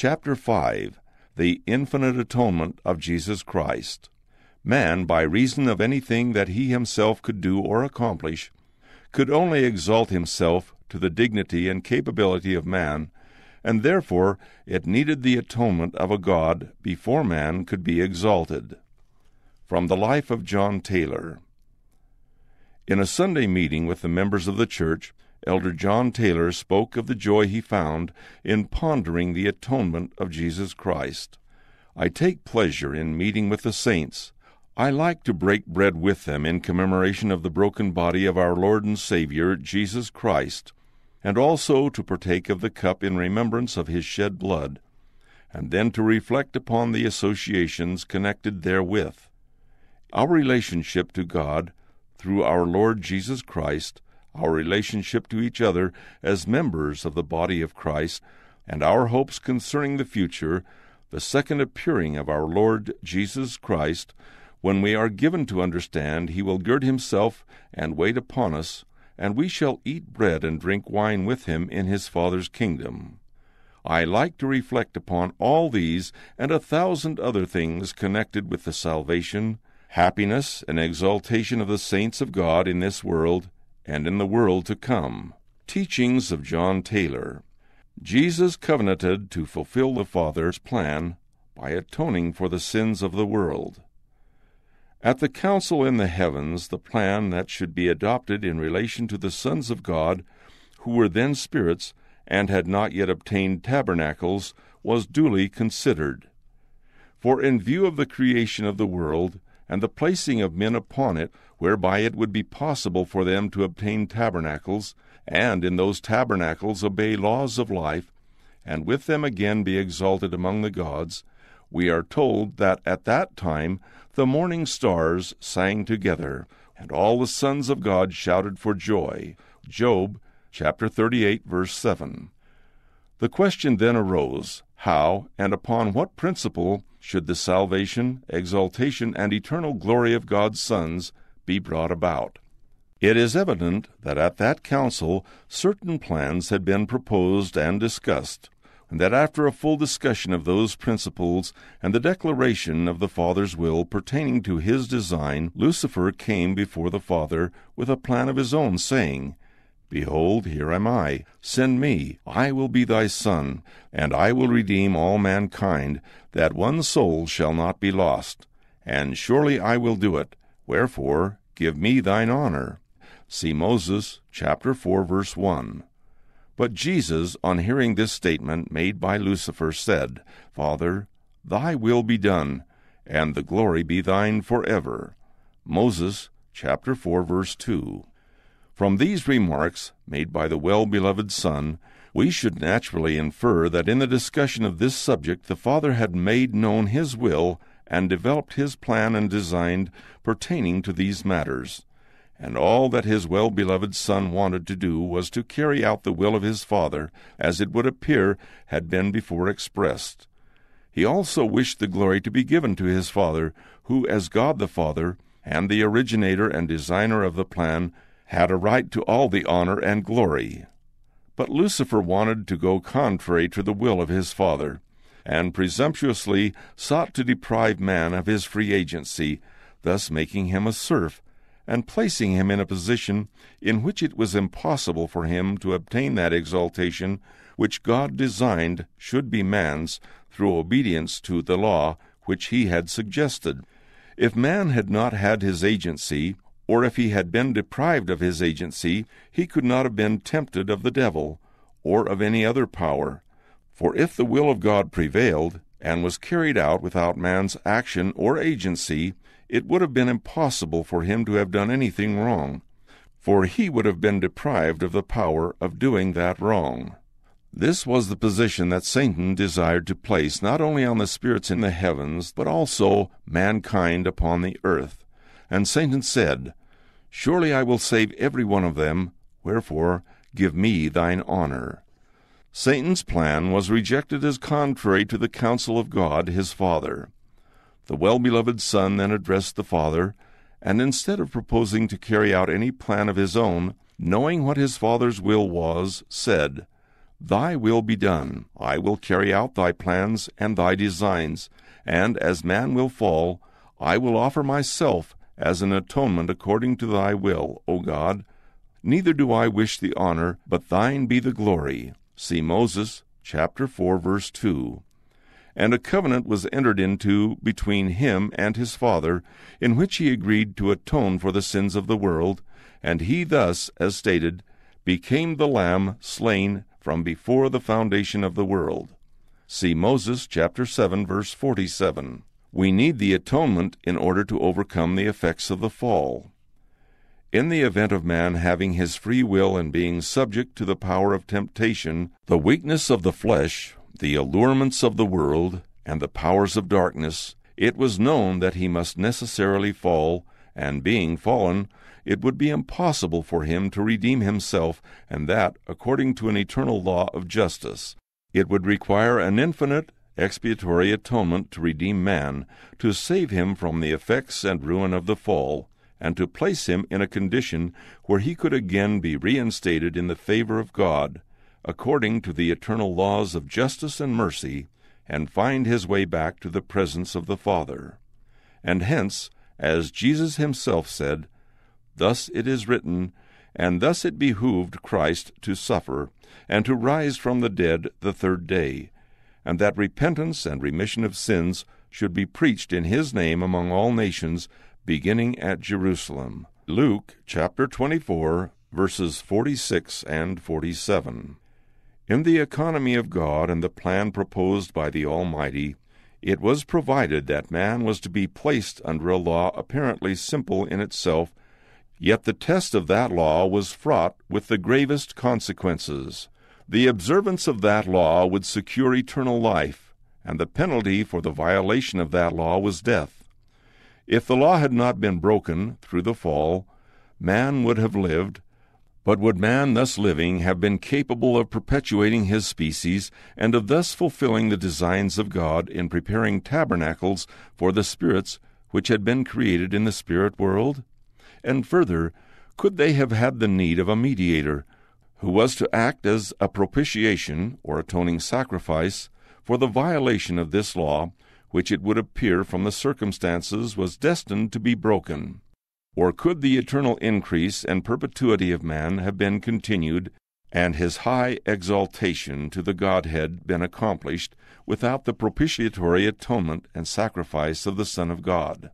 Chapter 5 The Infinite Atonement of Jesus Christ. Man, by reason of anything that he himself could do or accomplish, could only exalt himself to the dignity and capability of man, and therefore it needed the atonement of a God before man could be exalted. From the life of John Taylor. In a Sunday meeting with the members of the church, Elder John Taylor spoke of the joy he found in pondering the atonement of Jesus Christ. I take pleasure in meeting with the saints. I like to break bread with them in commemoration of the broken body of our Lord and Savior, Jesus Christ, and also to partake of the cup in remembrance of his shed blood, and then to reflect upon the associations connected therewith. Our relationship to God, through our Lord Jesus Christ, our relationship to each other as members of the body of Christ, and our hopes concerning the future, the second appearing of our Lord Jesus Christ, when we are given to understand he will gird himself and wait upon us, and we shall eat bread and drink wine with him in his Father's kingdom. I like to reflect upon all these and a thousand other things connected with the salvation, happiness, and exaltation of the saints of God in this world, and in the world to come. Teachings of John Taylor Jesus covenanted to fulfill the Father's plan by atoning for the sins of the world. At the council in the heavens, the plan that should be adopted in relation to the sons of God, who were then spirits and had not yet obtained tabernacles, was duly considered. For in view of the creation of the world, and the placing of men upon it, whereby it would be possible for them to obtain tabernacles, and in those tabernacles obey laws of life, and with them again be exalted among the gods, we are told that at that time the morning stars sang together, and all the sons of God shouted for joy. Job chapter 38, verse 7. The question then arose how and upon what principle should the salvation, exaltation, and eternal glory of God's sons be brought about? It is evident that at that council certain plans had been proposed and discussed, and that after a full discussion of those principles and the declaration of the Father's will pertaining to his design, Lucifer came before the Father with a plan of his own, saying, Behold, here am I. Send me. I will be thy son, and I will redeem all mankind, that one soul shall not be lost. And surely I will do it. Wherefore, give me thine honor. See Moses chapter 4 verse 1. But Jesus, on hearing this statement made by Lucifer, said, Father, thy will be done, and the glory be thine forever. Moses chapter 4 verse 2. From these remarks, made by the well beloved Son, we should naturally infer that in the discussion of this subject the Father had made known His will and developed His plan and design pertaining to these matters. And all that His well beloved Son wanted to do was to carry out the will of His Father, as it would appear had been before expressed. He also wished the glory to be given to His Father, who, as God the Father, and the originator and designer of the plan, had a right to all the honor and glory. But Lucifer wanted to go contrary to the will of his father, and presumptuously sought to deprive man of his free agency, thus making him a serf, and placing him in a position in which it was impossible for him to obtain that exaltation which God designed should be man's through obedience to the law which he had suggested. If man had not had his agency, or if he had been deprived of his agency, he could not have been tempted of the devil or of any other power. For if the will of God prevailed and was carried out without man's action or agency, it would have been impossible for him to have done anything wrong, for he would have been deprived of the power of doing that wrong. This was the position that Satan desired to place not only on the spirits in the heavens, but also mankind upon the earth. And Satan said, Surely I will save every one of them, wherefore give me thine honor. Satan's plan was rejected as contrary to the counsel of God his Father. The well beloved Son then addressed the Father, and instead of proposing to carry out any plan of his own, knowing what his Father's will was, said, Thy will be done. I will carry out thy plans and thy designs, and as man will fall, I will offer myself as an atonement according to thy will, O God. Neither do I wish the honor, but thine be the glory. See Moses chapter 4 verse 2. And a covenant was entered into between him and his father, in which he agreed to atone for the sins of the world, and he thus, as stated, became the lamb slain from before the foundation of the world. See Moses chapter 7 verse 47. We need the atonement in order to overcome the effects of the fall. In the event of man having his free will and being subject to the power of temptation, the weakness of the flesh, the allurements of the world, and the powers of darkness, it was known that he must necessarily fall, and being fallen, it would be impossible for him to redeem himself, and that according to an eternal law of justice. It would require an infinite expiatory atonement to redeem man, to save him from the effects and ruin of the fall, and to place him in a condition where he could again be reinstated in the favor of God, according to the eternal laws of justice and mercy, and find his way back to the presence of the Father. And hence, as Jesus himself said, Thus it is written, and thus it behooved Christ to suffer, and to rise from the dead the third day, and that repentance and remission of sins should be preached in his name among all nations, beginning at Jerusalem. Luke chapter 24, verses 46 and 47. In the economy of God and the plan proposed by the Almighty, it was provided that man was to be placed under a law apparently simple in itself, yet the test of that law was fraught with the gravest consequences. The observance of that law would secure eternal life, and the penalty for the violation of that law was death. If the law had not been broken through the fall, man would have lived, but would man thus living have been capable of perpetuating his species and of thus fulfilling the designs of God in preparing tabernacles for the spirits which had been created in the spirit world? And further, could they have had the need of a mediator? who was to act as a propitiation or atoning sacrifice for the violation of this law, which it would appear from the circumstances was destined to be broken. Or could the eternal increase and perpetuity of man have been continued, and his high exaltation to the Godhead been accomplished, without the propitiatory atonement and sacrifice of the Son of God?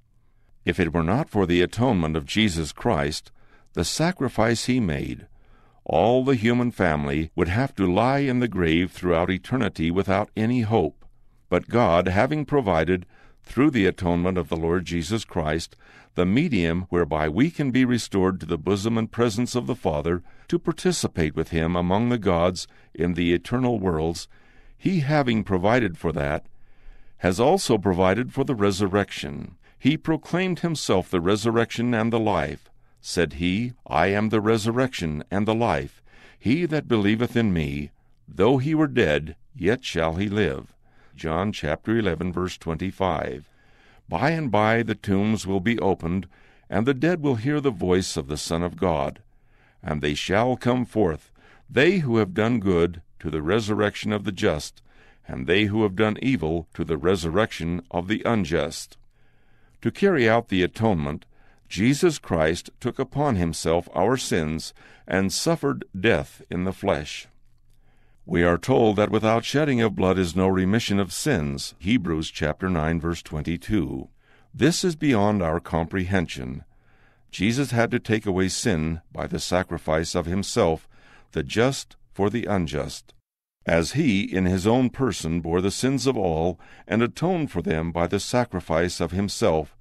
If it were not for the atonement of Jesus Christ, the sacrifice he made, all the human family would have to lie in the grave throughout eternity without any hope. But God, having provided, through the atonement of the Lord Jesus Christ, the medium whereby we can be restored to the bosom and presence of the Father, to participate with Him among the gods in the eternal worlds, He having provided for that, has also provided for the resurrection. He proclaimed Himself the resurrection and the life said he, I am the resurrection and the life. He that believeth in me, though he were dead, yet shall he live. John chapter 11, verse 25. By and by the tombs will be opened, and the dead will hear the voice of the Son of God. And they shall come forth, they who have done good, to the resurrection of the just, and they who have done evil, to the resurrection of the unjust. To carry out the atonement, Jesus Christ took upon himself our sins and suffered death in the flesh. We are told that without shedding of blood is no remission of sins, Hebrews chapter 9 verse 22. This is beyond our comprehension. Jesus had to take away sin by the sacrifice of himself, the just for the unjust. As he in his own person bore the sins of all and atoned for them by the sacrifice of himself,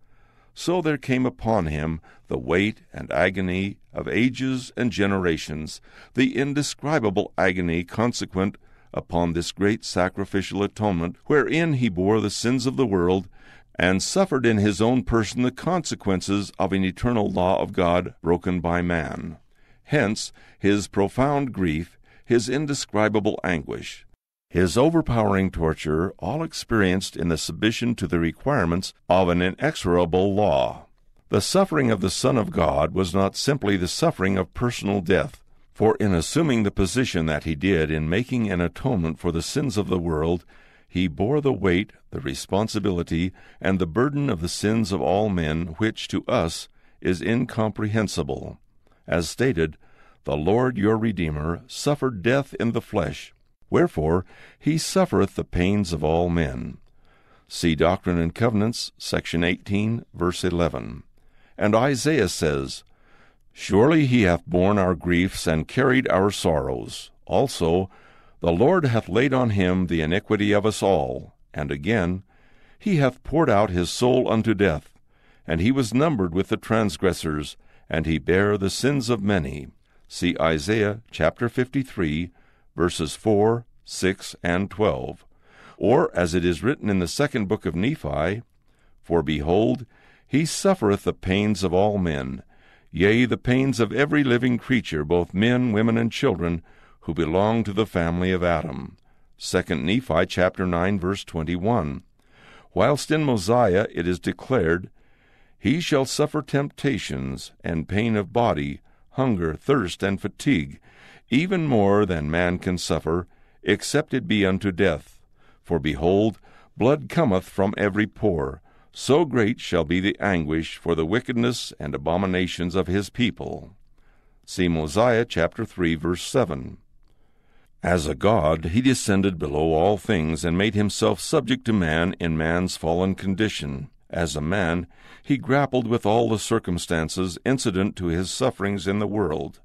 so there came upon him the weight and agony of ages and generations, the indescribable agony consequent upon this great sacrificial atonement, wherein he bore the sins of the world, and suffered in his own person the consequences of an eternal law of God broken by man. Hence his profound grief, his indescribable anguish his overpowering torture, all experienced in the submission to the requirements of an inexorable law. The suffering of the Son of God was not simply the suffering of personal death, for in assuming the position that he did in making an atonement for the sins of the world, he bore the weight, the responsibility, and the burden of the sins of all men, which to us is incomprehensible. As stated, the Lord your Redeemer suffered death in the flesh Wherefore he suffereth the pains of all men. See Doctrine and Covenants, section 18, verse 11. And Isaiah says, Surely he hath borne our griefs and carried our sorrows. Also, the Lord hath laid on him the iniquity of us all. And again, he hath poured out his soul unto death, and he was numbered with the transgressors, and he bare the sins of many. See Isaiah chapter 53, verses 4, 6, and 12, or as it is written in the second book of Nephi, For behold, he suffereth the pains of all men, yea, the pains of every living creature, both men, women, and children, who belong to the family of Adam. 2 Nephi chapter 9 verse 21. Whilst in Mosiah it is declared, He shall suffer temptations and pain of body, hunger, thirst, and fatigue, even more than man can suffer, except it be unto death. For behold, blood cometh from every pore. So great shall be the anguish for the wickedness and abominations of his people. See Mosiah chapter 3 verse 7. As a god, he descended below all things and made himself subject to man in man's fallen condition. As a man, he grappled with all the circumstances incident to his sufferings in the world.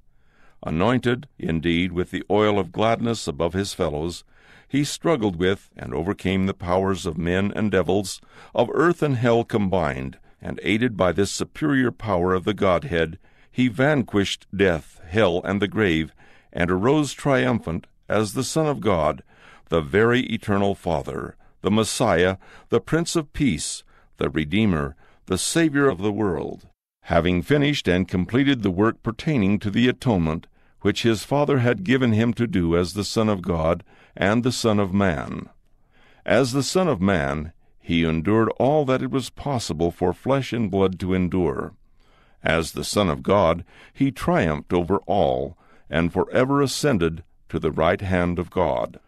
Anointed, indeed, with the oil of gladness above his fellows, he struggled with and overcame the powers of men and devils, of earth and hell combined, and aided by this superior power of the Godhead, he vanquished death, hell, and the grave, and arose triumphant as the Son of God, the very eternal Father, the Messiah, the Prince of Peace, the Redeemer, the Savior of the world having finished and completed the work pertaining to the atonement, which his Father had given him to do as the Son of God and the Son of Man. As the Son of Man, he endured all that it was possible for flesh and blood to endure. As the Son of God, he triumphed over all, and forever ascended to the right hand of God.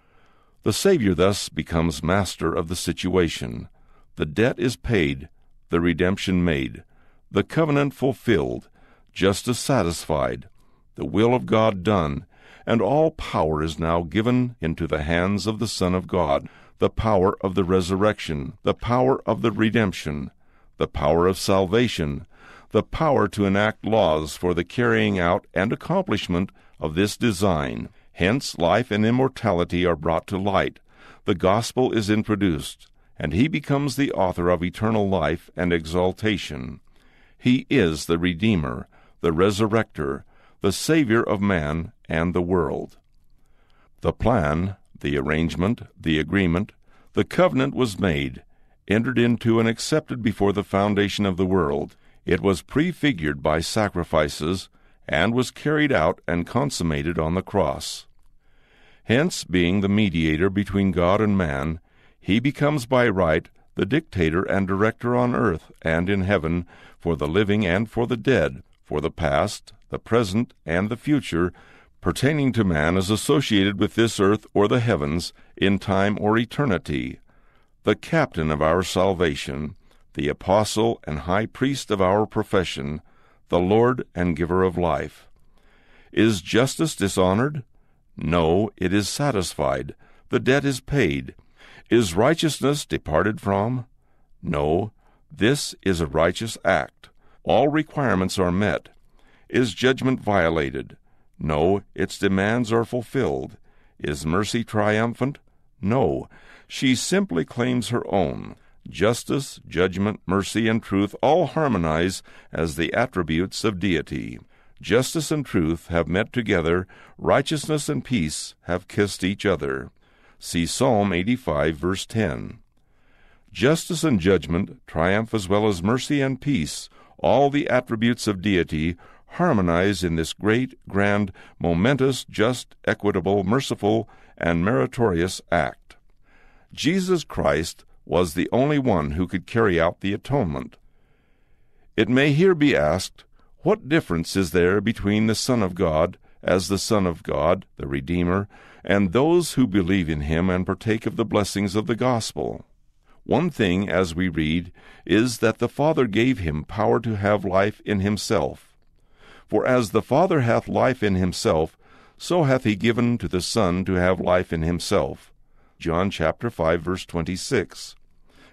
The Savior thus becomes master of the situation. The debt is paid, the redemption made, the covenant fulfilled, justice satisfied, the will of God done, and all power is now given into the hands of the Son of God, the power of the resurrection, the power of the redemption, the power of salvation, the power to enact laws for the carrying out and accomplishment of this design. Hence, life and immortality are brought to light. The gospel is introduced, and he becomes the author of eternal life and exaltation. He is the Redeemer, the Resurrector, the Savior of man and the world. The plan, the arrangement, the agreement, the covenant was made, entered into, and accepted before the foundation of the world. It was prefigured by sacrifices and was carried out and consummated on the cross. Hence, being the mediator between God and man, he becomes by right the dictator and director on earth and in heaven for the living and for the dead, for the past, the present, and the future, pertaining to man as associated with this earth or the heavens, in time or eternity, the captain of our salvation, the apostle and high priest of our profession, the Lord and giver of life. Is justice dishonored? No, it is satisfied. The debt is paid. Is righteousness departed from? No, this is a righteous act. All requirements are met. Is judgment violated? No, its demands are fulfilled. Is mercy triumphant? No, she simply claims her own. Justice, judgment, mercy, and truth all harmonize as the attributes of deity. Justice and truth have met together, righteousness and peace have kissed each other. See Psalm 85, verse 10. Justice and judgment triumph as well as mercy and peace. All the attributes of deity harmonize in this great, grand, momentous, just, equitable, merciful, and meritorious act. Jesus Christ was the only one who could carry out the atonement. It may here be asked, what difference is there between the Son of God, as the Son of God, the Redeemer, and those who believe in him and partake of the blessings of the gospel? One thing, as we read, is that the Father gave him power to have life in himself. For as the Father hath life in himself, so hath he given to the Son to have life in himself. John chapter 5 verse 26.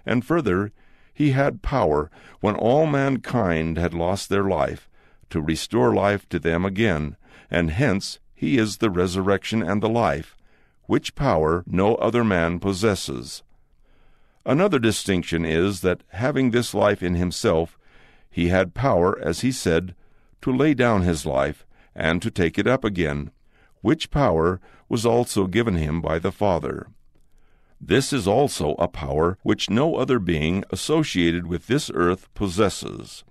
And further, he had power, when all mankind had lost their life, to restore life to them again, and hence he is the resurrection and the life, which power no other man possesses. Another distinction is that having this life in himself, he had power, as he said, to lay down his life and to take it up again, which power was also given him by the Father. This is also a power which no other being associated with this earth possesses.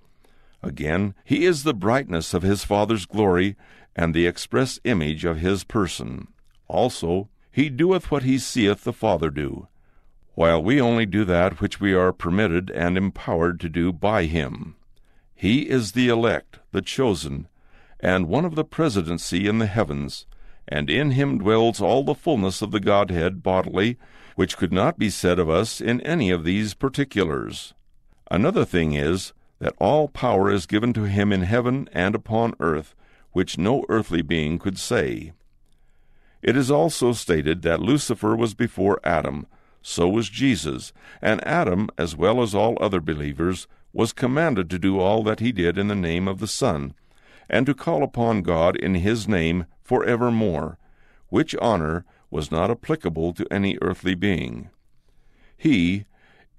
Again, he is the brightness of his Father's glory and the express image of his person. Also, he doeth what he seeth the Father do while we only do that which we are permitted and empowered to do by Him. He is the elect, the chosen, and one of the presidency in the heavens, and in him dwells all the fullness of the Godhead bodily, which could not be said of us in any of these particulars. Another thing is that all power is given to him in heaven and upon earth, which no earthly being could say. It is also stated that Lucifer was before Adam, so was Jesus, and Adam, as well as all other believers, was commanded to do all that he did in the name of the Son, and to call upon God in his name for evermore, which honor was not applicable to any earthly being. He,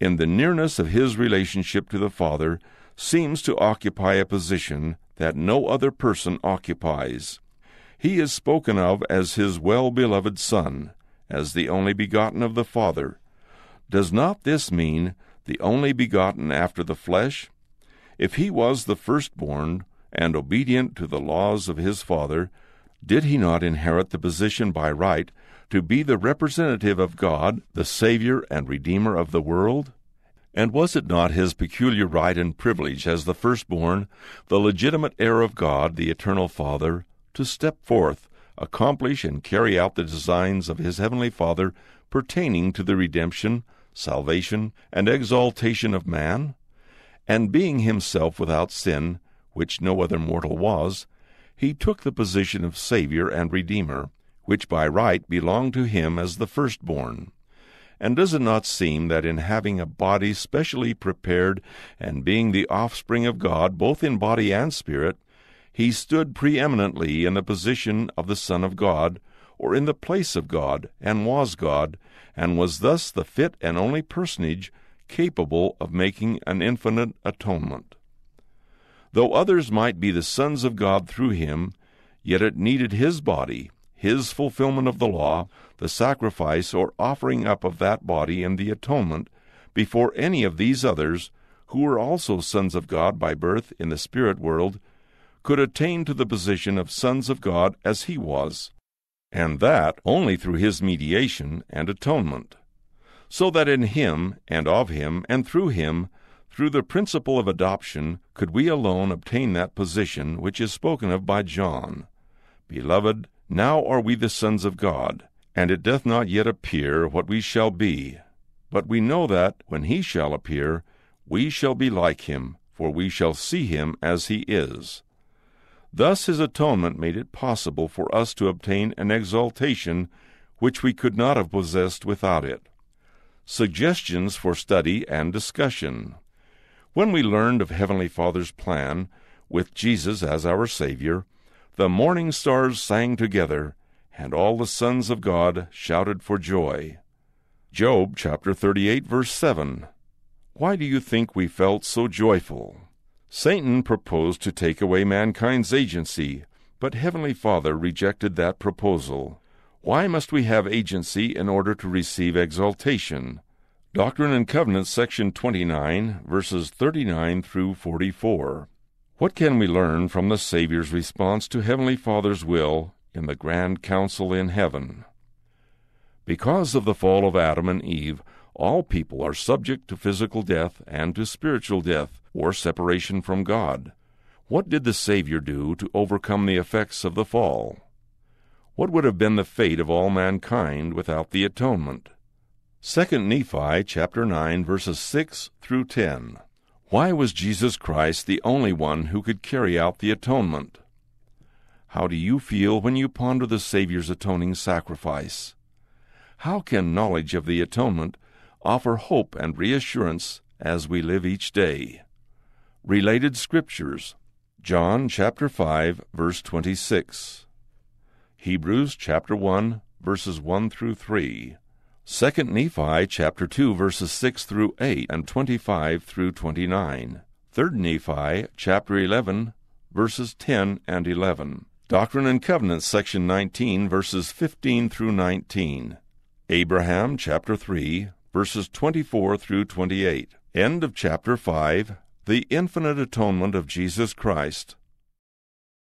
in the nearness of his relationship to the Father, seems to occupy a position that no other person occupies. He is spoken of as his well beloved Son as the only begotten of the Father. Does not this mean the only begotten after the flesh? If he was the firstborn and obedient to the laws of his Father, did he not inherit the position by right to be the representative of God, the Savior and Redeemer of the world? And was it not his peculiar right and privilege as the firstborn, the legitimate heir of God, the Eternal Father, to step forth accomplish and carry out the designs of his heavenly Father pertaining to the redemption, salvation, and exaltation of man, and being himself without sin, which no other mortal was, he took the position of Savior and Redeemer, which by right belonged to him as the firstborn. And does it not seem that in having a body specially prepared and being the offspring of God both in body and spirit, he stood preeminently in the position of the Son of God, or in the place of God, and was God, and was thus the fit and only personage capable of making an infinite atonement. Though others might be the sons of God through him, yet it needed his body, his fulfillment of the law, the sacrifice or offering up of that body and the atonement, before any of these others, who were also sons of God by birth in the spirit world, could attain to the position of sons of God as he was, and that only through his mediation and atonement, so that in him, and of him, and through him, through the principle of adoption, could we alone obtain that position which is spoken of by John. Beloved, now are we the sons of God, and it doth not yet appear what we shall be. But we know that, when he shall appear, we shall be like him, for we shall see him as he is. Thus his atonement made it possible for us to obtain an exaltation which we could not have possessed without it. Suggestions for study and discussion. When we learned of Heavenly Father's plan, with Jesus as our Savior, the morning stars sang together, and all the sons of God shouted for joy. Job chapter 38, verse 7. Why do you think we felt so joyful? Satan proposed to take away mankind's agency, but Heavenly Father rejected that proposal. Why must we have agency in order to receive exaltation? Doctrine and Covenants, section 29, verses 39 through 44. What can we learn from the Savior's response to Heavenly Father's will in the Grand Council in Heaven? Because of the fall of Adam and Eve, all people are subject to physical death and to spiritual death or separation from God. What did the Savior do to overcome the effects of the fall? What would have been the fate of all mankind without the atonement? 2 Nephi chapter 9 verses 6 through 10. Why was Jesus Christ the only one who could carry out the atonement? How do you feel when you ponder the Savior's atoning sacrifice? How can knowledge of the atonement offer hope and reassurance as we live each day? Related Scriptures John chapter 5 verse 26 Hebrews chapter 1 verses 1 through 3 2 Nephi chapter 2 verses 6 through 8 and 25 through 29 3 Nephi chapter 11 verses 10 and 11 Doctrine and Covenants section 19 verses 15 through 19 Abraham chapter 3 verses 24 through 28 End of chapter 5 the infinite atonement of Jesus Christ